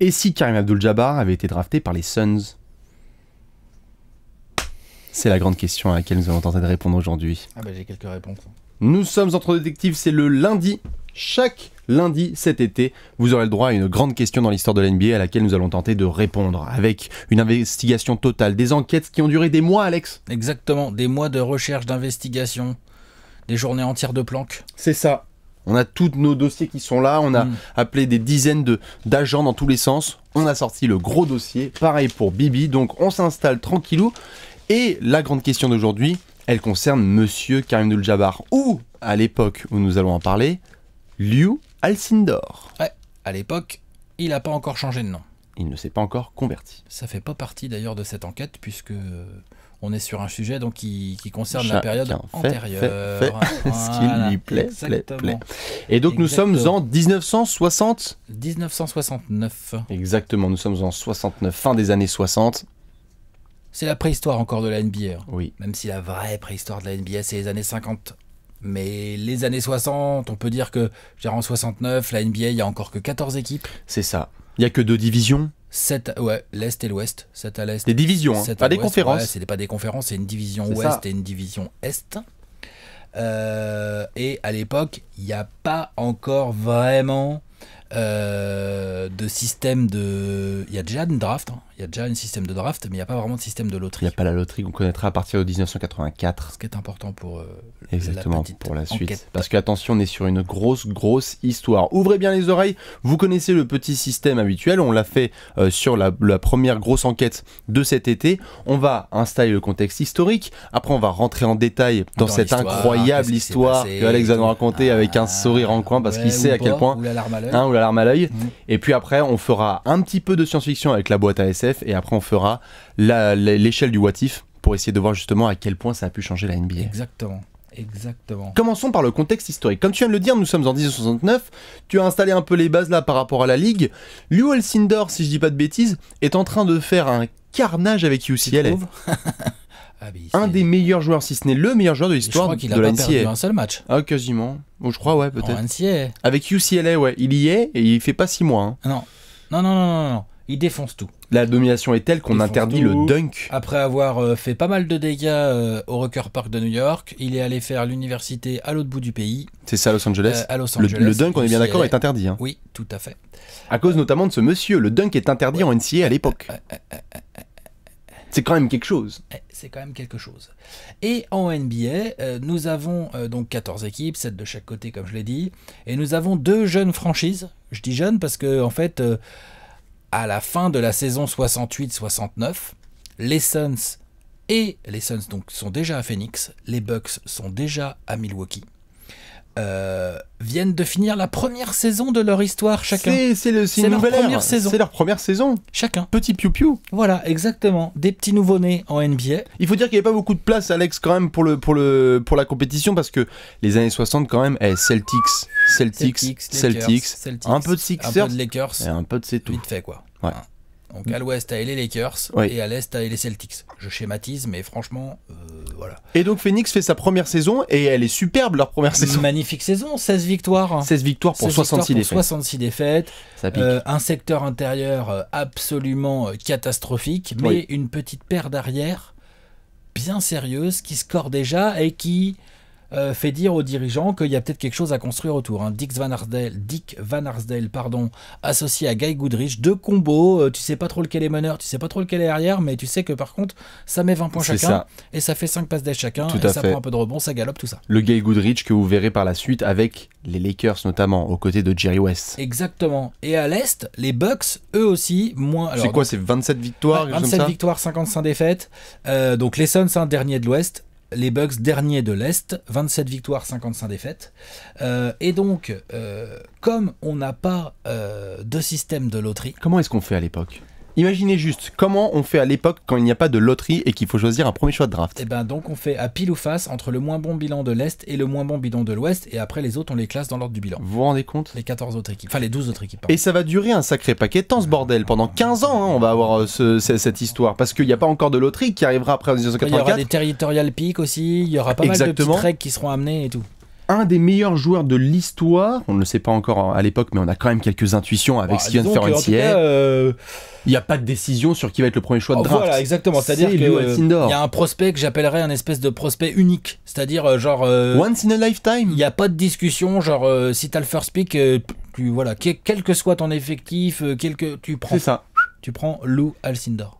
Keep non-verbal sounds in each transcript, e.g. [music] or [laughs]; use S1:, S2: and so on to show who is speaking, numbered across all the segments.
S1: Et si Karim Abdul-Jabbar avait été drafté par les Suns C'est la grande question à laquelle nous allons tenter de répondre aujourd'hui.
S2: Ah bah j'ai quelques réponses.
S1: Nous sommes entre détectives, c'est le lundi. Chaque lundi cet été, vous aurez le droit à une grande question dans l'histoire de l'NBA à laquelle nous allons tenter de répondre avec une investigation totale, des enquêtes qui ont duré des mois, Alex.
S2: Exactement, des mois de recherche, d'investigation, des journées entières de planques.
S1: C'est ça. On a tous nos dossiers qui sont là, on a mm. appelé des dizaines de, d'agents dans tous les sens, on a sorti le gros dossier, pareil pour Bibi, donc on s'installe tranquillou. Et la grande question d'aujourd'hui, elle concerne Monsieur Karim Jabar ou, à l'époque où nous allons en parler, Liu Alcindor. Ouais, à l'époque, il n'a pas encore changé de nom. Il ne s'est pas encore converti.
S2: Ça fait pas partie d'ailleurs de cette enquête puisque euh, on est sur un sujet donc qui, concerne la période antérieure. [laughs] Ce qui lui plaît, Et donc nous sommes en
S1: 1960 1969. Exactement, nous sommes en 69, fin des années 60.
S2: C'est la préhistoire encore de la NBA. Hein. Oui. Même si la vraie préhistoire de la NBA, c'est les années 50. Mais les années 60, on peut dire que, genre en 69, la NBA, il n'y a encore que
S1: 14 équipes. C'est ça. Il n'y a que deux divisions.
S2: 7, ouais, l'Est et l'Ouest. c'est à l'Est. Des divisions, hein, pas des conférences. Ce c'est pas des conférences, c'est une division Ouest et une division Est. Euh, et à l'époque, il n'y a pas encore vraiment euh, de système de. Il y a déjà une draft, hein il y a déjà un système de draft, mais il n'y a pas vraiment de système de loterie.
S1: Il n'y a pas la loterie qu'on connaîtra à partir de 1984. Ce
S2: qui est important pour euh, Exactement, la pour la suite.
S1: Parce que attention, on est sur une grosse, grosse histoire. Ouvrez bien les oreilles, vous connaissez le petit système habituel, on l'a fait euh, sur la, première grosse enquête de cet été. On va installer le contexte historique, après on va rentrer en détail dans, cette incroyable histoire que Alex va nous raconter ah, avec un sourire en coin, parce qu'il sait à quel point... Ou la larme à l'œil. Mm. Et puis après, on fera un petit peu de science-fiction avec la boîte à et après on fera l'échelle du Watif pour essayer de voir justement à quel point ça a pu changer la NBA. Exactement. Exactement. Commençons par le contexte historique. Comme tu viens de le dire, nous sommes en 1969. Tu as installé un peu les bases là par rapport à la ligue. Lou Sindor, si je dis pas de bêtises, est en train de faire un carnage avec UCLA. [laughs] Ah, un des meilleurs joueurs, si ce n'est le meilleur joueur de l'histoire de la Je crois qu'il a un seul match. Ah, quasiment. Ou je crois, ouais, peut-être. Avec UCLA, ouais. Il y est et il fait pas 6 mois.
S2: Hein. Non, non, non, non, non. Il défonce tout
S1: la domination est telle qu'on interdit le dunk.
S2: Après avoir euh, fait pas mal de dégâts euh, au Rocker Park de New York, il est allé faire l'université à l'autre bout du pays.
S1: C'est ça, Los Angeles. Euh, le, dunk, on est bien d'accord, est interdit. Hein. Oui, tout à fait. À cause notamment de ce monsieur, le dunk est interdit en NCA à l'époque. C'est quand même quelque chose.
S2: Eh, c'est quand même quelque chose. Et en NBA, nous avons donc 14 équipes, 7 de chaque côté comme je l'ai dit, et nous avons deux jeunes franchises. Je dis jeunes parce que en fait, à la fin de la saison 68-69, les Suns et les Suns donc sont déjà à Phoenix, les Bucks sont déjà à Milwaukee. Euh, viennent de finir la première saison de leur histoire chacun. C'est le, leur première saison. Chacun. Petit piou piou. Voilà, exactement. Des petits nouveau nés en NBA.
S1: Il faut dire qu'il n'y avait pas beaucoup de place, Alex, quand même pour le pour le pour la compétition parce que les années 60 quand même, eh, Celtics, Celtics, Celtics, un peu de Sixers, un peu de Lakers, et un peu de c'est tout. Vite fait quoi. Ouais. Hein.
S2: Donc à l'ouest, à les Lakers et à l'est, à les Celtics. Je schématise, mais franchement, euh, voilà.
S1: Et donc Phoenix fait sa première saison et elle
S2: est superbe leur première saison. Magnifique saison, 16 victoires. 16 victoires pour, 66, 66 défaites. Euh, un secteur intérieur euh, absolument catastrophique, mais une petite paire d'arrières bien sérieuse qui score déjà et qui euh, fait dire aux dirigeants qu'il y a peut-être quelque chose à construire autour. Hein. Dick Van Arsdale, Dick Van Arsdale, pardon, associé à Guy Goodrich, deux combos, euh, tu sais pas trop lequel est meneur, tu sais pas trop lequel est arrière, mais tu sais que par contre, ça met 20 points chacun, et ça fait 5 passes d'aide chacun, et ça prend un peu de rebond, ça galope, tout ça.
S1: Le Guy Goodrich que vous verrez par la suite avec les Lakers notamment, aux côtés de Jerry West.
S2: Exactement. Et à l'Est, les Bucks, eux aussi, moins... C'est quoi, c'est 27 victoires 27 victoires, 55 défaites. Euh, donc les Suns, un dernier de l'Ouest les Bugs, derniers de l'Est, 27 victoires, 55 défaites. Euh, et donc, euh, comme on n'a pas
S1: euh, de système de loterie. Comment est-ce qu'on fait à l'époque Imaginez juste comment on fait à l'époque quand il n'y a pas de loterie et qu'il faut choisir un premier choix de draft.
S2: Et eh ben donc on fait à pile ou face entre le moins bon bilan de l'Est et le moins bon bilan de l'Ouest et après les autres on les classe dans l'ordre du bilan. Vous vous rendez compte Les 14 autres équipes, enfin les 12 autres équipes.
S1: Et ça va durer un sacré paquet de temps ce bordel. Pendant 15 ans hein, on va avoir euh, cette histoire parce qu'il n'y a pas encore de loterie qui arrivera après 1984. Il y aura des
S2: territorial peaks aussi, il y aura pas mal de petites qui seront amenés et tout
S1: un des meilleurs joueurs de l'histoire. On ne le sait pas encore à l'époque, mais on a quand même quelques intuitions avec Sion bah, euh, Il n'y a pas de décision sur qui va être le premier choix de ah, draft. Voilà, exactement. C'est-à-dire Il y a un
S2: prospect que j'appellerais un espèce de prospect unique. C'est-à-dire, euh, genre. Euh, Once in a lifetime. Il n'y a pas de discussion. Genre, si si as le first pick, tu, voilà, quel, que soit ton effectif, quel tu prends. C'est ça. Tu prends Lou Alcindor.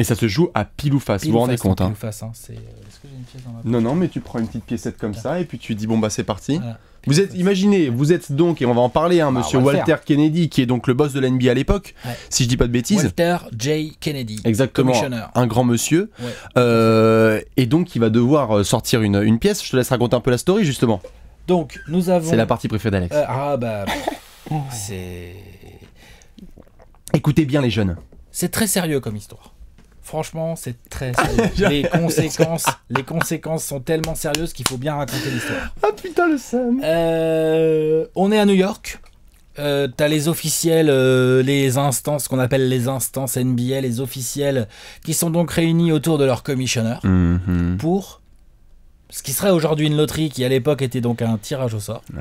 S1: Et ça se joue à pile ou face, vous vous rendez compte. Hein.
S2: Face, hein. Est... Euh, ce que une pièce dans non,
S1: non, mais tu prends une petite piécette comme ça et puis tu dis bon bah c'est parti. Vous êtes, imaginez, vous êtes donc, et on va en parler, hein, bah, monsieur Walter Kennedy, qui est donc le boss de l'NBA à l'époque, si je dis pas de bêtises.
S2: Walter J. Kennedy.
S1: Exactement. Un grand monsieur. Euh, et donc, il va devoir euh, sortir une, pièce. Je te laisse raconter un peu la story, justement. Donc,
S2: nous avons. C'est la partie préférée d'Alex. ah, bah. [laughs]
S1: c'est. Écoutez bien, les jeunes.
S2: C'est très sérieux comme histoire. Franchement, c'est très ah, les, conséquences, les conséquences sont tellement sérieuses qu'il faut bien raconter l'histoire. [laughs] Ah putain, le Sam euh, On est à New York. Euh, t'as les officiels, euh, les instances ce qu'on appelle les instances NBA, les officiels qui sont donc réunis autour de leur commissionneur mhm. pour ce qui serait aujourd'hui une loterie qui à l'époque était donc un tirage au sort. Ah.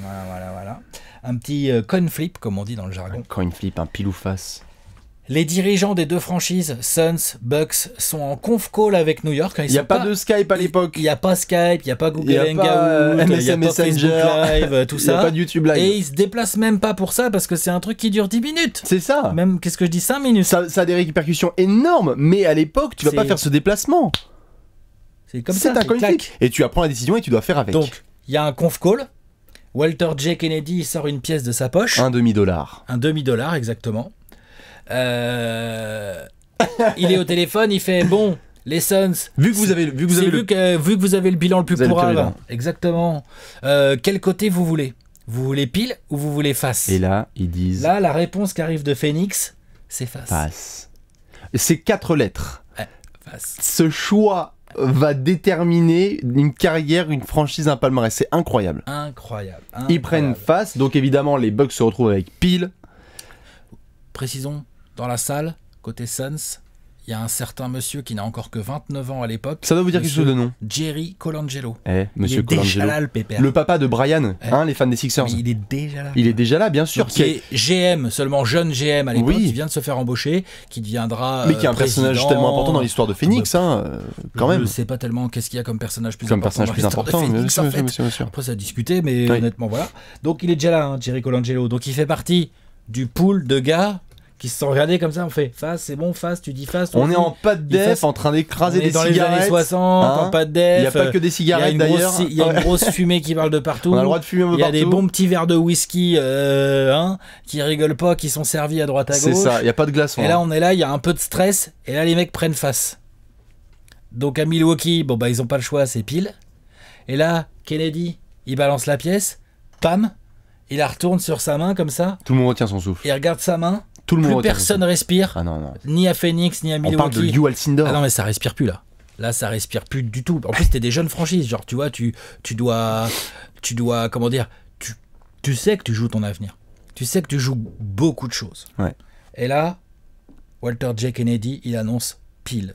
S2: Voilà, voilà, voilà. Un petit coin flip, comme on dit dans le jargon.
S1: coin flip, un pile ou face.
S2: Les dirigeants des deux franchises, Suns, Bucks, sont en conf call avec New York. Hein. Il n'y a pas, de Skype à l'époque. Il n'y a pas Skype, il n'y a pas Google Hangout, euh, il n'y a pas Messenger, Live, euh, tout ça. Il n'y a pas de YouTube Live. Et ils se déplacent même pas
S1: pour ça parce que c'est un truc qui dure 10 minutes. C'est ça. Même, qu'est-ce que je dis, 5 minutes. Ça, a des répercussions énormes, mais à l'époque, tu vas pas faire ce déplacement. C'est comme ça. C'est un Et tu apprends la décision et tu dois faire avec. Donc,
S2: il y a un conf call. Walter J. Kennedy sort une pièce de sa poche.
S1: Un demi-dollar.
S2: Un demi-dollar, exactement. Euh, il est au [laughs] téléphone, il fait bon. Les Suns. Vu que vous avez, vu que vous avez le...
S1: que, vous avez le bilan le plus courant
S2: Exactement. Euh, quel côté vous voulez Vous voulez pile ou vous voulez face Et
S1: là, ils disent.
S2: Là, la réponse qui arrive de Phoenix, c'est face.
S1: Face. C'est quatre lettres. Ce choix va déterminer une carrière, une franchise, un palmarès. C'est incroyable. incroyable. Ils prennent face, donc évidemment les Bucks se retrouvent avec pile.
S2: Précisons, dans la salle, côté Suns, il y a un certain monsieur qui n'a encore que 29 ans à l'époque. Ça doit vous dire quelque chose de nom. Jerry Colangelo.
S1: Eh, monsieur il est Colangelo. déjà là, le pépère. Le papa de Brian, eh. hein, les fans des Sixers. il est déjà là. Il est déjà là, bien sûr. Qui est
S2: GM, seulement jeune GM à l'époque, oui. qui vient de se faire embaucher, qui deviendra. Mais qui est un euh, personnage tellement important dans l'histoire
S1: de Phoenix, hein, euh, quand même. Je ne sais
S2: pas tellement qu'est-ce qu'il y a comme personnage plus comme important. Personnage plus important, Phoenix, en fait. Après, ça a discuté, mais honnêtement, voilà. Donc, il est déjà là, hein, Jerry Colangelo. Donc, il fait partie du pool de gars qui se sont regardés comme ça, on fait face, c'est bon, face, tu dis face. On est en pas de def, en train d'écraser des cigarettes. dans les années 60, en hein pas de def. Il n'y a pas que des cigarettes d'ailleurs. Il y a une, [laughs] grosse, fumée qui parle de partout. On a le droit de fumer Il y a des bons petits verres de whisky, euh, hein, qui rigolent pas, qui sont servis à droite à gauche. C'est ça, il n'y a pas de glace Et là, hein. on est là, il y a un peu de stress, et là, les mecs prennent face. Donc à Milwaukee, bon bah ils ont pas le choix, c'est pile. Et là, Kennedy, il balance la pièce, pam, il la retourne sur sa main comme ça.
S1: Tout le monde retient son souffle.
S2: Il regarde sa main, tout le plus personne respire. Ah ni à Phoenix, ni à Milwaukee. On parle de Yuval Alcindor. Ah non, mais
S1: ça respire plus là.
S2: Là, ça respire plus du tout. En plus, t'es des jeunes franchises. Genre, tu vois, tu, tu dois. Tu dois. Comment dire tu, tu sais que tu joues ton avenir. Tu sais que tu joues beaucoup de choses. Ouais. Et là, Walter J. Kennedy, il annonce
S1: pile.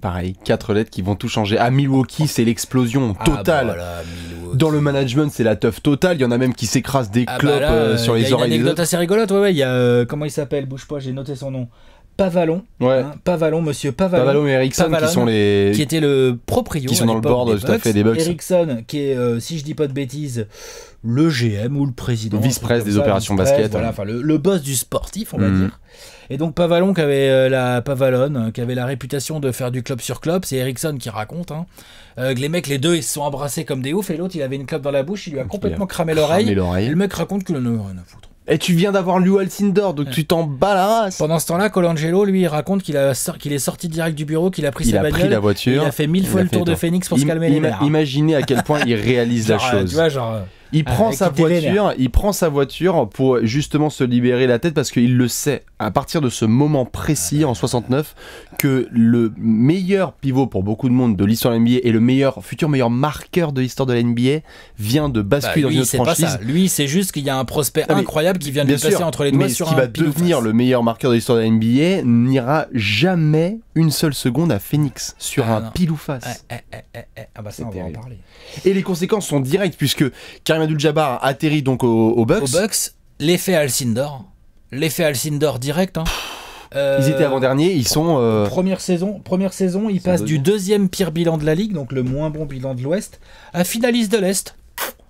S1: Pareil, quatre lettres qui vont tout changer. À Milwaukee, c'est l'explosion ah, totale. Milwaukee dans le management, c'est la teuf totale. Il y en a même qui s'écrasent des ah bah clopes euh, euh, sur les a Une anecdote
S2: assez rigolote, ouais, Il y a, euh, comment il s'appelle Bouge pas, j'ai noté son nom. Pavalon, ouais. Hein, Pavalon, monsieur Pavalon, Pavalon et Ericsson qui sont les qui étaient le proprio qui sont dans le board tout à fait des bugs. Ericsson qui est si je dis pas de bêtises le GM ou le président vice-presse des opérations basket. Voilà, enfin le, boss du sportif on va mm. dire. Et donc Pavalon qui avait euh, la Pavalone, qui avait la réputation de faire du club sur club, c'est Ericsson qui raconte. Hein, euh, les mecs, les deux, ils se sont embrassés comme des oufs et l'autre, il avait une clope dans la bouche, il lui a complètement cramé l'oreille. Et le mec raconte que en a foutre. Et tu viens d'avoir lu Alcindor, donc tu t'en bats la race. Pendant ce temps-là, Colangelo, lui, il raconte qu'il qu'il est sorti direct du bureau, qu'il a pris sa bagnole, voiture, il a fait mille fois le tour de Phoenix pour se calmer les nerfs.
S1: Imaginez à quel point il réalise la euh, chose.
S2: genre, il prend sa voiture,
S1: il prend sa voiture pour justement se libérer la tête parce qu'il le sait à partir de ce moment précis en 69 que le meilleur pivot pour beaucoup de monde de l'histoire de l'NBA et le meilleur futur meilleur marqueur de l'histoire de la NBA vient de basculer bah, dans une franchise.
S2: Lui, c'est juste qu'il y a un prospect ah, incroyable qui vient de passer entre les doigts sur qui va
S1: devenir le meilleur marqueur de l'histoire de la NBA n'ira jamais une seule seconde à Phoenix sur ah un pile ou
S2: face. Eh, eh, eh, ah, bah ça, on en
S1: parler. Et les conséquences sont directes puisque Car Karim jabbar atterrit donc aux au Bucks. Aux Bucks, l'effet Alcindor,
S2: l'effet Alcindor direct. Hein.
S1: Euh, ils étaient avant-dernier, ils sont. Euh,
S2: première saison, première saison ils passent du deuxième pire bilan de la ligue, donc le moins bon bilan de l'Ouest, à finaliste de l'Est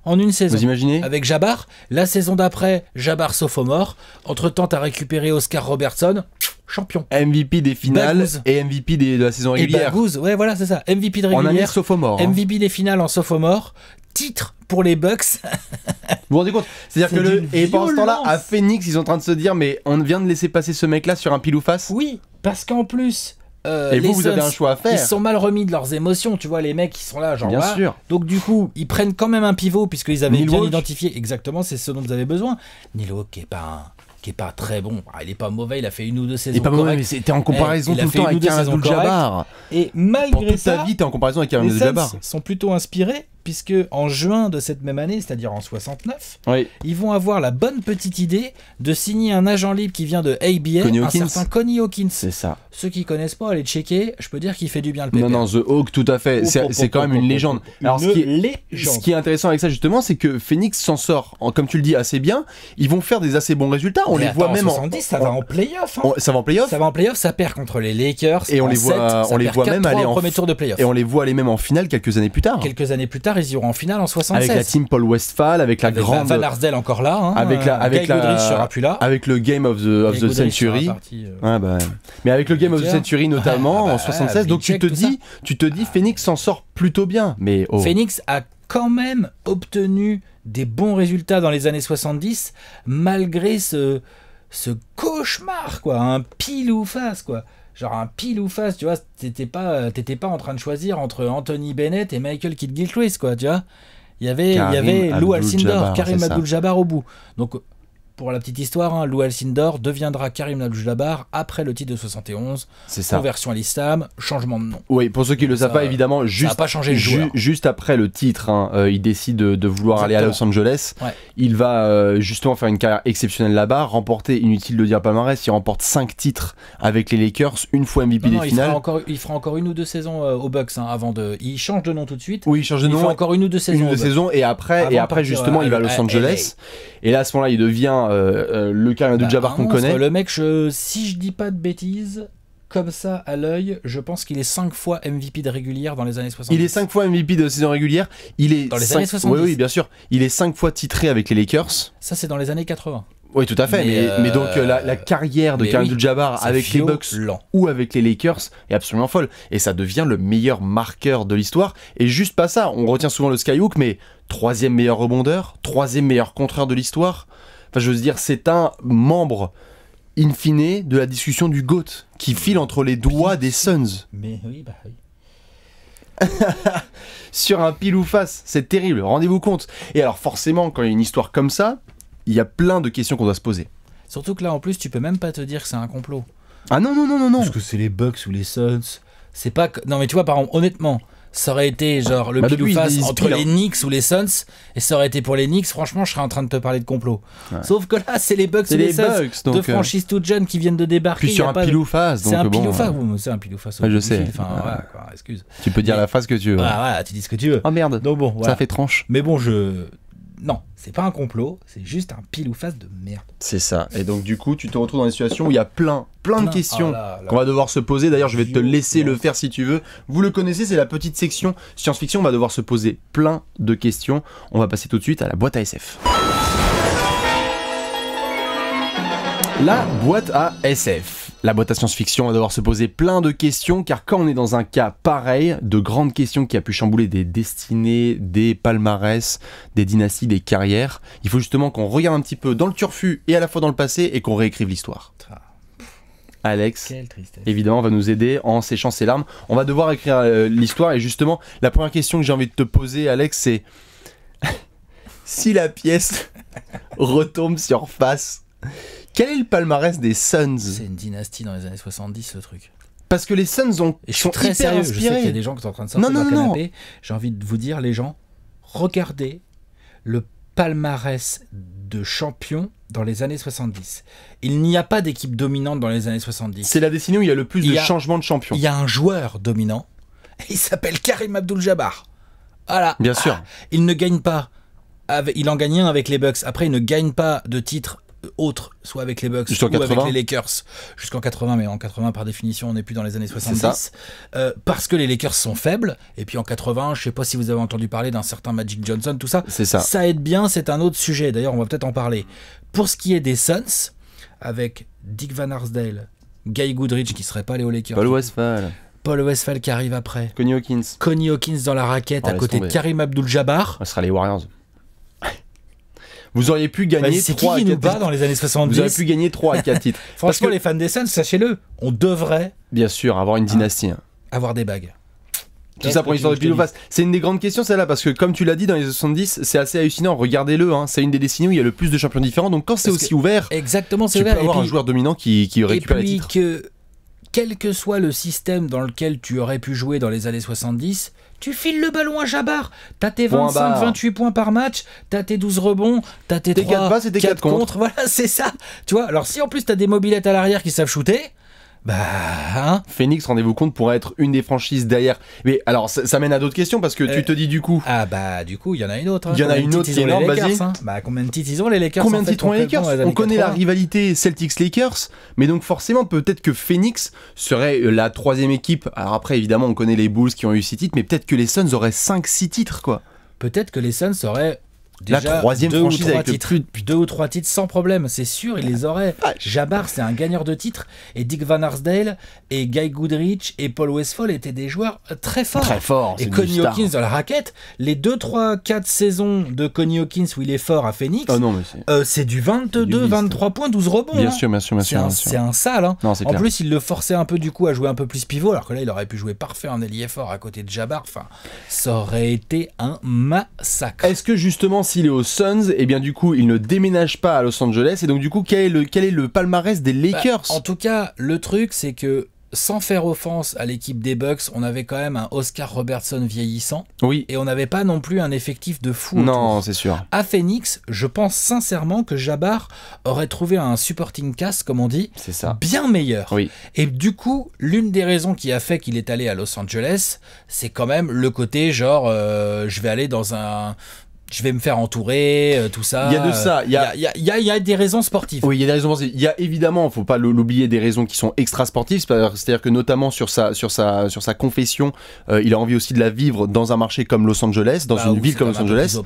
S2: en une saison. Vous imaginez Avec Jabbar, la saison d'après, Jabbar sophomore. Entre-temps, t'as récupéré Oscar Robertson, champion. MVP
S1: des finales et MVP de la saison régulière. Et ouais,
S2: voilà, c'est ça. MVP de régulière. sophomore. Hein. MVP des finales en sophomore titre pour les Bucks. Vous
S1: vous rendez compte C'est-à-dire que le. Et pendant ce temps-là, à Phoenix, ils sont en train de se dire mais on vient de laisser passer ce mec-là sur un pile ou face Oui, parce qu'en plus. Euh, et les vous, vous avez un choix à faire. Ils sont mal remis de leurs émotions, tu vois, les mecs, qui sont là, genre. Bien sûr.
S2: Donc, du coup, ils prennent quand même un pivot, puisqu'ils avaient bien identifié exactement c'est ce dont vous avez besoin. Nilo, qui est pas qui est pas très bon. Ah, il est pas mauvais, il a fait une ou deux saisons. Il est pas mauvais, mais c'était en comparaison eh, tout le temps avec abdul Jabbar. Et malgré ça, ta vie, en comparaison avec Jabbar. Sont plutôt inspirés puisque en juin de cette même année, c'est-à-dire en 69, ils vont avoir la bonne petite idée de signer un agent libre qui vient de ABA, un certain Connie Hawkins. C'est ça. Ceux qui connaissent pas, allez checker, je peux dire qu'il fait du bien le pépère.
S1: Non, non, The Hawk, tout à fait, c'est, quand même une légende. Alors, ce qui, est, ce qui est intéressant avec ça, justement, c'est que Phoenix s'en sort, en, comme tu le dis, assez bien. Ils vont faire des assez bons résultats, on les voit voit en même 70, ça va en playoff. Hein. Ça va en playoff Ça va en playoff, ça perd contre les Lakers. Et on les voit, on les voit même aller en. Tour de playoff. Et on les voit aller même en finale quelques années plus tard.
S2: Quelques années plus tard ils iront en finale en 76. Avec la
S1: team Paul Westphal, avec la grande. Van
S2: encore là. Hein, avec la, euh, avec la...
S1: Avec le Game of the, Century. Euh, bah, mais avec le Game of the Century notamment ah en 76. Bah, donc tu te dis, tu te dis, Phoenix s'en sort plutôt bien. Mais oh.
S2: Phoenix a quand même obtenu des bons résultats dans les années 70 malgré ce ce cauchemar quoi, un pile ou face quoi genre un pile ou face, tu vois. T'étais pas, euh, t'étais pas en train de choisir entre Anthony Bennett et Michael Kidd Gilchrist, quoi, tu vois. Il y avait, il y avait Lou Alcindor, Karim Abdul-Jabbar au bout. Donc pour la petite histoire, hein, Lou Alcindor deviendra Karim Abdul-Jabbar après le titre de 71. C'est ça. Conversion à l'islam, changement de nom.
S1: Oui, pour ceux qui ne le savent pas, évidemment, juste, pas changé juste après le titre, hein, euh, il décide de, vouloir aller à Los Angeles. Il va euh, justement faire une carrière exceptionnelle là-bas, remporter, inutile de dire palmarès, il remporte 5 titres avec les Lakers, une fois MVP des finales.
S2: encore, il fera encore une ou deux saisons euh, au aux Bucks hein, avant de. Il change de nom tout de suite. Oui, il change de nom. Il fait encore une ou deux saisons. Une ou deux saisons et après, et après justement, il va à Los Angeles.
S1: Et là, à ce moment-là, il devient euh, euh, le Karim Abdul bah, Jabbar qu'on connaît. Le mec, si
S2: je dis pas de bêtises, comme ça à l'œil, je pense qu'il est 5 fois MVP de régulière dans les années 60. Il
S1: est 5 fois MVP de saison régulière. Il est dans les années Oui, oui, bien sûr. Il est 5 fois titré avec les Lakers.
S2: Ça, c'est dans les années 80.
S1: Oui, tout à fait. Mais, euh, donc, la,
S2: carrière de Karim oui, Jabbar avec les Bucks
S1: ou avec les Lakers est absolument folle. Et ça devient le meilleur marqueur de l'histoire. Et juste pas ça. On retient souvent le Skyhook, mais troisième meilleur rebondeur, troisième meilleur contreur de l'histoire je veux dire, c'est un membre in fine de la discussion du GOAT qui file entre les doigts des Suns. Mais oui, bah oui. [laughs] Sur un pile ou face, c'est terrible, rendez-vous compte. Et alors forcément, quand il y a une histoire comme ça, il y a plein de questions qu'on doit se poser.
S2: Surtout que là, en plus, tu peux même pas te dire que c'est un complot. Ah non, non, non, non, non. Parce que c'est les Bucks ou les Suns. C'est pas. Que... Non, mais tu vois, par exemple, honnêtement, ça aurait été genre le bah, pilou face entre les hein. Knicks ou les Suns, et ça aurait été pour les Knicks, franchement, je serais en train de te parler de complot. Sauf que là, c'est les Bucks ou les, Suns, deux euh, franchises toutes jeunes qui viennent de débarquer. Puis sur un pilou phase euh, C'est un, bon, ouais. un pilou je sais. excuse.
S1: Tu peux dire la phrase que tu veux. Ah, tu dis ce que
S2: tu veux. Oh merde. bon, Ça fait tranche. Mais bon, je non, c'est pas un complot, c'est juste un pile
S1: ou face de merde. C'est ça. Et donc du coup, tu te retrouves dans une situation où il y a plein, plein de questions ah qu'on va devoir se poser. D'ailleurs, je vais te laisser le faire si tu veux. Vous le connaissez, c'est la petite section science-fiction. On va devoir se poser plein de questions. On va passer tout de suite à la boîte à SF. La boîte à SF. La boîte à science-fiction va devoir se poser plein de questions, car quand on est dans un cas pareil, de grandes questions qui a pu chambouler des destinées, des palmarès, des dynasties, des carrières, il faut justement qu'on regarde un petit peu dans le turfu et à la fois dans le passé et qu'on réécrive l'histoire. Alex, évidemment, va nous aider en séchant ses larmes. On va devoir écrire euh, l'histoire et justement, la première question que j'ai envie de te poser, Alex, c'est [laughs] si la pièce [laughs] retombe sur face, quel est le palmarès des Suns C'est une
S2: dynastie dans les années 70, ce truc.
S1: Parce que les Suns ont. Et je très sérieux, je sais qu'il y a des gens qui sont en train de sortir non, non, non. canapé. J'ai envie de
S2: vous dire, les gens, regardez le palmarès de champions dans les années 70. Il n'y a pas d'équipe dominante dans les années 70. C'est la décennie où il y a le plus de changements de champion. Il y a un joueur dominant. [laughs] il s'appelle Karim Abdul-Jabbar. Voilà. Bien sûr. Ah, il ne gagne pas. il en gagne un avec les Bucks. Après, il ne gagne pas de titre autre, soit avec les Bucks soit avec les Lakers, jusqu'en 80, mais en 80 par définition on n'est plus dans les années 70, euh, parce que les Lakers sont faibles, et puis en 80, je ne sais pas si vous avez entendu parler d'un certain Magic Johnson, tout ça, ça. ça aide bien, c'est un autre sujet, d'ailleurs on va peut-être en parler. Pour ce qui est des Suns, avec Dick Van Arsdale, Guy Goodrich qui serait pas les aux Lakers. Paul
S1: Westphal.
S2: Paul Westphal qui arrive après.
S1: Connie Hawkins. Connie
S2: Hawkins dans la raquette ah, à côté de Karim Abdul-Jabbar.
S1: Ah, ce sera les Warriors. Vous auriez pu gagner bah, 3 qui 4 titres. dans les années 70 Vous auriez pu gagner 3 à 4 titres. [laughs] Franchement, les
S2: fans des Suns, sachez-le, on devrait.
S1: Bien sûr, avoir une ah. dynastie. Hein. Avoir des bagues. Tout ça pour l'histoire de C'est une des grandes questions, celle-là, parce que comme tu l'as dit dans les 70, c'est assez hallucinant. Regardez-le, hein. c'est une des décennies où il y a le plus de champions différents. Donc quand c'est aussi ouvert, exactement, Peux avoir un joueur dominant qui, qui récupère et puis
S2: les quel que soit le système dans lequel tu aurais pu jouer dans les années 70, tu files le ballon à Jabbar. T'as tes 25, 28 points par match, t'as tes 12 rebonds, t'as tes 3, 4 contre. contre. [laughs] Voilà, c'est ça. Tu vois, alors si en plus t'as des mobilettes à l'arrière qui savent shooter,
S1: bah, hein. Phoenix, rendez-vous compte, pourrait être une des franchises derrière. Mais alors, ça, mène à d'autres questions parce que tu euh, te dis du coup. Ah bah, du coup, il y en a une autre. Hein. Il y en a une autre qui est énorme, hein.
S2: bah, combien de titres ils ont les Lakers Combien de titres ont les Lakers On connaît la
S1: rivalité Celtics-Lakers, mais donc forcément, peut-être que Phoenix serait euh, la troisième équipe. Alors après, évidemment, on connaît les Bulls qui ont eu 6 titres, mais peut-être que les Suns auraient 5-6 titres, quoi.
S2: Peut-être que les Suns auraient
S1: la troisième deux franchise ou trois titres,
S2: Deux ou trois titres sans problème, c'est sûr, il les aurait. Ah, Jabbar, c'est un gagneur de titres. Et Dick Van Arsdale, et Guy Goodrich, et Paul Westphal étaient des joueurs euh, très forts. Très forts. Et Connie Hawkins dans la raquette, les deux, trois, quatre saisons de Connie Hawkins où il est fort à Phoenix, ah euh, c'est du 22, 23 points, 12 rebonds. Bien hein. sûr, bien sûr, bien sûr. C'est un, sale. Hein. en plus, il le forçait un peu du coup à jouer un peu plus pivot, alors que là, il aurait pu jouer parfait en ailier fort à côté de Jabbar. Enfin, ça aurait
S1: été un massacre. Est-ce que justement, s'il est aux Suns, et eh bien du coup, il ne déménage pas à Los Angeles. Et donc, du coup, quel est le, quel est le palmarès des bah, Lakers En
S2: tout cas, le truc, c'est que sans faire offense à l'équipe des Bucks, on avait quand même un Oscar Robertson vieillissant. Oui. Et on n'avait pas non plus un effectif de fou. Non, c'est sûr. À Phoenix, je pense sincèrement que Jabbar aurait trouvé un supporting cast, comme on dit, c'est ça. bien meilleur. Oui. Et du coup, l'une des raisons qui a fait qu'il est allé à Los Angeles, c'est quand même le côté genre, euh, je vais aller dans un je vais me faire entourer, euh, tout ça. Il y a de ça.
S1: Il y a, il y a, y a, des raisons sportives. Oui, il y a des raisons sportives. Il y a évidemment, faut pas l'oublier, des raisons qui sont extra-sportives. C'est-à-dire que notamment sur sa, sur sa, sur sa confession, euh, il a envie aussi de la vivre dans un marché comme Los Angeles, dans bah, une ville comme Los Angeles.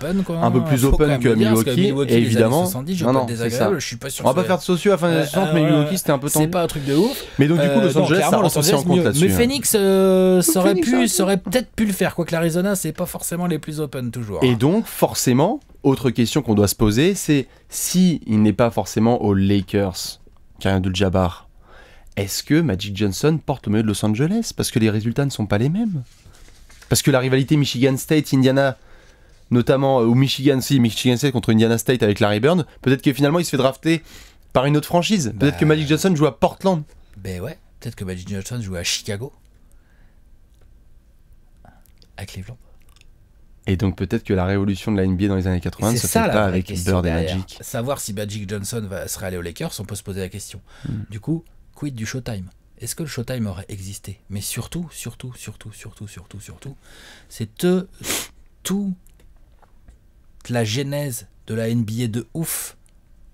S1: Un peu plus open, que, Milwaukee, Et évidemment. non, Je suis On va pas faire de sociaux à fin des 60, euh, mais Milwaukee c'était un peu tendu. C'est pas un
S2: truc de ouf. Mais donc, du coup, Los Angeles, ça rentre aussi en compte là-dessus. Mais Phoenix, hein. aurait peut-être pu le faire. Quoique l'Arizona, c'est pas forcément les plus open toujours. Et
S1: donc, forcément, autre question qu'on doit se poser, c'est si il n'est pas forcément aux Lakers, Karim Abdul-Jabbar, est-ce que Magic Johnson porte au milieu de Los Angeles Parce que les résultats ne sont pas les mêmes. Parce que la rivalité Michigan State-Indiana, notamment euh, ou Michigan, si, Michigan State contre Indiana State avec Larry Bird, peut-être que finalement il se fait drafter par une autre franchise. Peut-être que bah, Magic Johnson joue à Portland. Ben ouais, peut-être que Magic Johnson joue à Chicago. À Cleveland. Et donc peut-être que la révolution de la NBA dans les années 80 ne se ça, fait pas avec Bird et Magic.
S2: Savoir si Magic Johnson va, serait allé aux Lakers, on peut se poser la question. Hmm. Du coup, quid du Showtime Est-ce que le Showtime aurait existé Mais surtout, surtout, surtout, surtout, surtout, surtout, c'est tout euh, tout la genèse de la NBA de ouf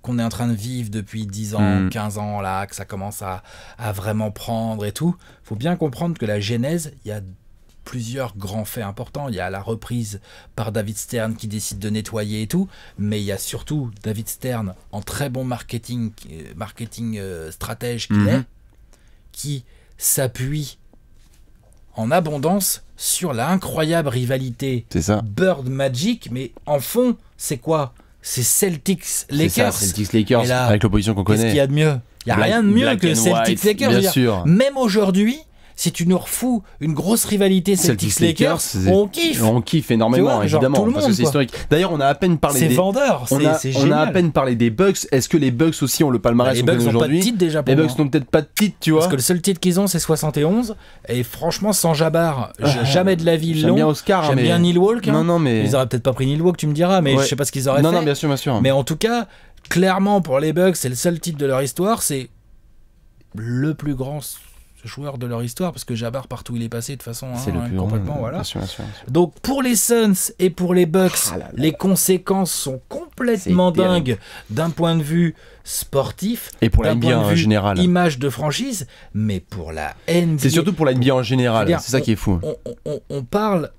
S2: qu'on est en train de vivre depuis 10 ans, 15 hmm. ans, là, que ça commence à, à vraiment prendre et tout. faut bien comprendre que la genèse, il y a plusieurs grands faits importants. Il y a la reprise par David Stern qui décide de nettoyer et tout, mais il y a surtout David Stern en très bon marketing, euh, marketing euh, stratège mhm. est, qui s'appuie en abondance sur la incroyable rivalité Bird Magic, mais en fond, c'est quoi C'est Celtics Lakers. Celtics
S1: Lakers, avec l'opposition qu'on connaît. Qu'est-ce qu'il y a de mieux Il n'y a rien de mieux que Celtics Lakers. Bien sûr.
S2: Même aujourd'hui, si tu nous refous une grosse rivalité Celtics Lakers, on kiffe. On
S1: kiffe énormément, évidemment, parce que c'est historique. D'ailleurs, on a à peine parlé des vendeurs, on a, on a à peine parlé des Bucks. Est-ce que les Bucks aussi ont le palmarès bah, aujourd'hui Les Bucks n'ont peut-être pas de titre, tu vois. Parce que le seul titre qu'ils ont, c'est
S2: 71. Et franchement, sans Jabbar, ah, jamais de la ville. J'aime bien Oscar, j'aime bien Neil Walk. Hein. ils auraient peut-être pas pris Neil Walk, tu me diras, mais je sais pas ce qu'ils auraient non, Non, bien sûr, bien sûr. Mais en tout cas, clairement pour les Bucks, c'est le seul titre de leur histoire. C'est le plus grand joueurs de leur histoire, parce que Jabbar, partout où il est passé, de façon, hein, le hein, plus complètement, voilà. Donc pour les Suns et pour les Bucks, ah les conséquences sont complètement dingues d'un point de vue sportif et pour la NBA en général image de franchise mais pour la NBA c'est surtout
S1: pour la NBA en général c'est ça qui est fou
S2: on, on parle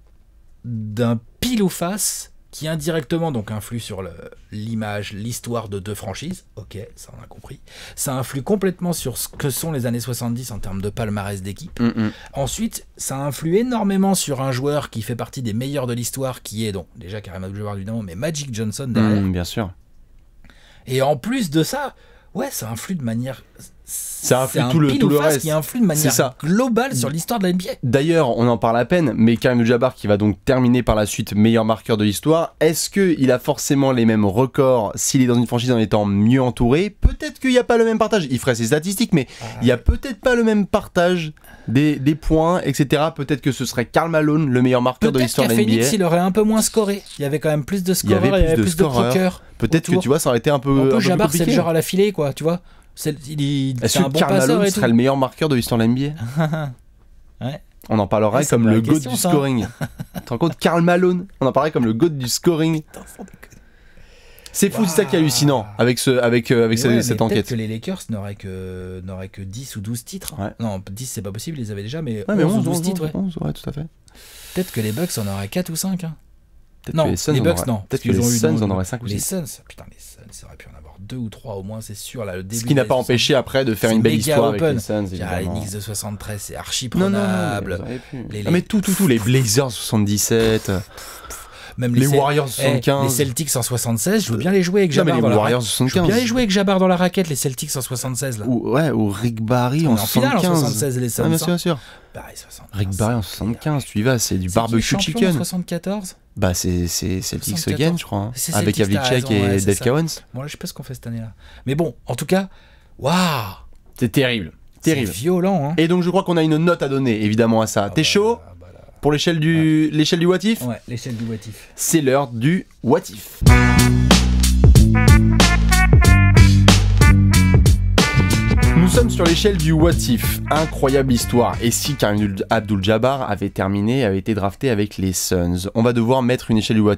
S2: d'un pile ou face qui indirectement donc influe sur l'image, l'histoire de deux franchises. Ok, ça on a compris. Ça influe complètement sur ce que sont les années 70 en termes de palmarès d'équipe. Mm, mm. Ensuite, ça influe énormément sur un joueur qui fait partie des meilleurs de l'histoire, qui est donc déjà le joueur du évidemment, mais Magic Johnson derrière. Mm, bien sûr. Et en plus de ça, ouais, ça influe de manière
S1: ça influe tout le, tout le reste. qui influe de manière ça.
S2: globale sur l'histoire de la NBA.
S1: D'ailleurs, on en parle à peine, mais Karim jabbar qui va donc terminer par la suite meilleur marqueur de l'histoire, est-ce qu'il a forcément les mêmes records s'il est dans une franchise en étant mieux entouré Peut-être qu'il n'y a pas le même partage. Il ferait ses statistiques, mais il n'y a peut-être pas le même partage des, points, etc. Peut-être que ce serait Karl Malone le meilleur marqueur de l'histoire de la NBA. Félix il aurait
S2: un peu moins scoré. Il y avait quand même plus de scoreurs, il y avait plus, de, de, Peut-être que tu vois, ça
S1: aurait été un peu. Un Jabbar, c'est le genre
S2: à la filée, quoi, tu vois. Est-ce que Karl Malone serait le
S1: meilleur marqueur de l'histoire de l'NBA
S2: NBA [laughs] ouais.
S1: On en parlerait comme le goat du scoring. [laughs] tu te rends compte Karl Malone On en parlerait comme le goat du scoring. C'est fou, c'est ça qui est hallucinant avec, ce, avec, euh, avec cette, enquête cette enquête.
S2: que les Lakers n'auraient que, que 10 ou 12 titres. Hein. Non, 10 c'est pas possible, ils les avaient déjà, mais, 11, 11, ou 12 titres.
S1: ouais. tout à fait. Peut-être que
S2: les Bucks en auraient 4 ou 5. Hein.
S1: Non, les, Suns Bucks, non. Peut-être que les Suns en auraient 5 ou Les Suns,
S2: putain, les Suns, ça aurait pu en avoir 2 ou 3 au moins, c'est sûr. Ce qui n'a pas empêché
S1: après de faire une belle histoire open. avec les Suns. a les Knicks
S2: de 73, c'est archi prenable. Non, non, ah, mais
S1: tout, tout, tout, les Blazers 77.
S2: Même les, Warriors Warriors eh, 75. les Celtics en
S1: 76, je veux bien les jouer avec Jabbar. les Warriors la... 75. Je veux bien
S2: jouer avec Jabbar dans la raquette, les Celtics en 76.
S1: Ou, ouais, ou Rick Barry en, 75. en 75. en 76, les Suns. Ah, bien sûr, bien hein. sûr. Bah, Rick Barry en 75, tu y vas, c'est du barbecue chicken. en 74 bah, c'est Celtics again, je crois. Hein. avec Havlicek et ouais, Dave
S2: Moi, je sais pas ce qu'on fait cette année-là.
S1: Mais bon, en tout cas, waouh C'est terrible. Terrible. violent. Hein. Et donc, je crois qu'on a une note à donner, évidemment, à ça. Ah T'es bah chaud ah bah Pour l'échelle du, l'échelle du Watif Ouais, l'échelle du Watif. C'est l'heure du Watif. sommes sur l'échelle du What Incroyable histoire. Et si Karim Abdul-Jabbar avait terminé, avait été drafté avec les Suns On va devoir mettre une échelle du What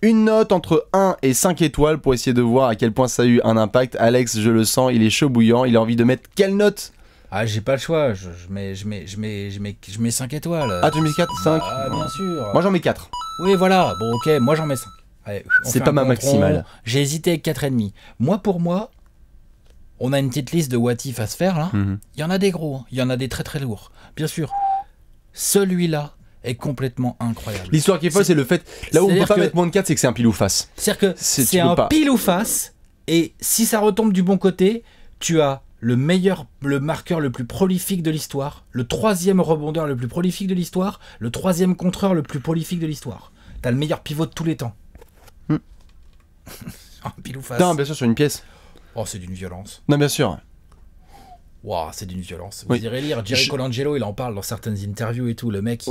S1: Une note entre 1 et 5 étoiles pour essayer de voir à quel point ça a eu un impact. Alex, je le sens, il est chaud bouillant. Il a envie de mettre quelle note
S2: ah, j'ai pas le choix, je,
S1: mets, je, mets, je, mets, je, mets, je mets 5 étoiles. Ah, tu mets 4, 5 Ah, bien sûr. Moi, j'en mets 4. Oui, voilà,
S2: bon, ok, moi, j'en mets 5. C'est pas ma maximale. J'ai hésité avec 4,5. Moi, pour moi, on a une petite liste de what if à se faire là. Mhm. Il y en a des gros, il y en a des très très lourds. Bien sûr, celui-là est complètement incroyable. L'histoire qui est folle, c'est le
S1: fait. Là où on peut pas mettre moins de 4, c'est que c'est un pile ou face. C'est-à-dire que c'est un pile
S2: ou face, et si ça retombe du bon côté, tu as le meilleur, le marqueur le plus prolifique de l'histoire, le troisième rebondeur le plus prolifique de l'histoire, le troisième contreur le plus prolifique de l'histoire. T'as le
S1: meilleur pivot de tous les temps. Hmm.
S2: [laughs] un pile ou face. Non, bien sûr, sur une pièce. Oh, c'est d'une violence. Non, bien sûr c'est d'une violence. Vous irez lire, Jerry Colangelo, il en parle dans certaines interviews et tout. Le mec,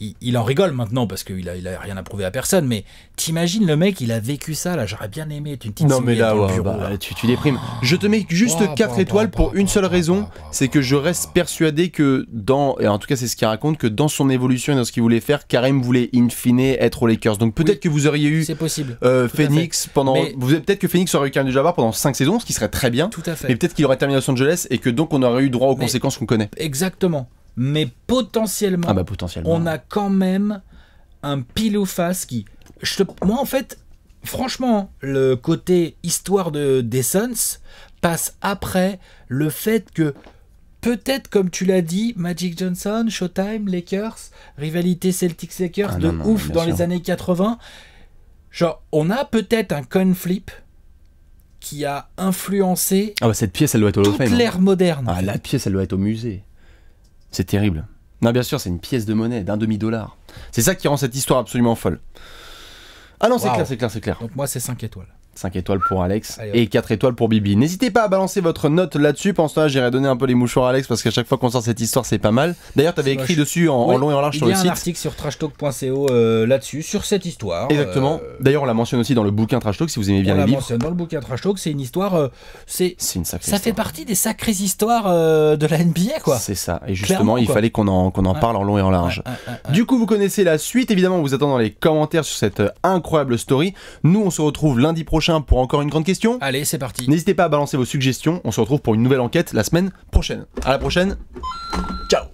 S2: il, en rigole maintenant parce qu'il n'a il a rien à prouver à personne. Mais t'imagines le mec, il a vécu ça là. J'aurais bien aimé être une petite. Non mais bah, là,
S1: Tu, déprimes. Ah. Je te mets juste 4 bah, bah, étoiles pour une seule raison, c'est que je reste persuadé que dans, et en tout cas c'est ce qu'il raconte, que dans son évolution et dans ce qu'il voulait faire, Karim voulait in fine être aux Lakers. Donc peut-être que vous auriez eu. C'est possible. Euh, Phoenix pendant. Vous peut-être que Phoenix aurait eu Karim Jabbar pendant 5 saisons, ce qui serait très bien. Tout à fait. Mais peut-être qu'il aurait terminé à Los Angeles et que donc qu'on aurait eu droit aux conséquences qu'on connaît.
S2: Exactement. Mais ah bah, potentiellement, on a quand même un pile ou face qui. Je te, moi, en fait, franchement, le côté histoire de, des sons passe après le fait que peut-être, comme tu l'as dit, Magic Johnson, Showtime, Lakers, rivalité Celtics-Lakers ah de ouf dans les années 80. Genre, on a peut-être un coin flip qui a influencé
S1: ah bah, cette pièce, elle doit être au hein. l'ère moderne. Ah, la pièce, elle doit être au musée. C'est terrible. Non, bien sûr, c'est une pièce de monnaie d'un demi-dollar. C'est ça qui rend cette histoire absolument folle. Ah non, c'est clair, c'est clair, c'est clair. Donc
S2: moi, c'est 5 étoiles.
S1: 5 étoiles pour Alex et 4 étoiles pour Bibi. N'hésitez pas à balancer votre note là-dessus. Pense toi, j'irai donner un peu les mouchoirs à Alex parce qu'à chaque fois qu'on sort cette histoire, c'est pas mal. D'ailleurs, tu avais écrit dessus en, long et en large sur le site. Il y a un
S2: article sur trashtalk.co euh, là-dessus, sur cette
S1: histoire. Exactement. Euh, D'ailleurs, on la mentionne aussi dans le bouquin Trash Talk si vous aimez bien on la Mentionne
S2: dans le bouquin Trash Talk, c'est une histoire. Euh,
S1: c'est une sacrée Ça fait
S2: partie des sacrées histoires de la NBA, quoi. C'est
S1: ça. Et justement, il fallait qu'on en, en parle en long et en large. du coup, vous connaissez la suite. Évidemment, on vous attend dans les commentaires sur cette incroyable story. Nous, on se retrouve lundi prochain pour encore une grande question.
S2: Allez, c'est parti.
S1: N'hésitez pas à balancer vos suggestions. On se retrouve pour une nouvelle enquête la semaine prochaine. À la prochaine. Ciao.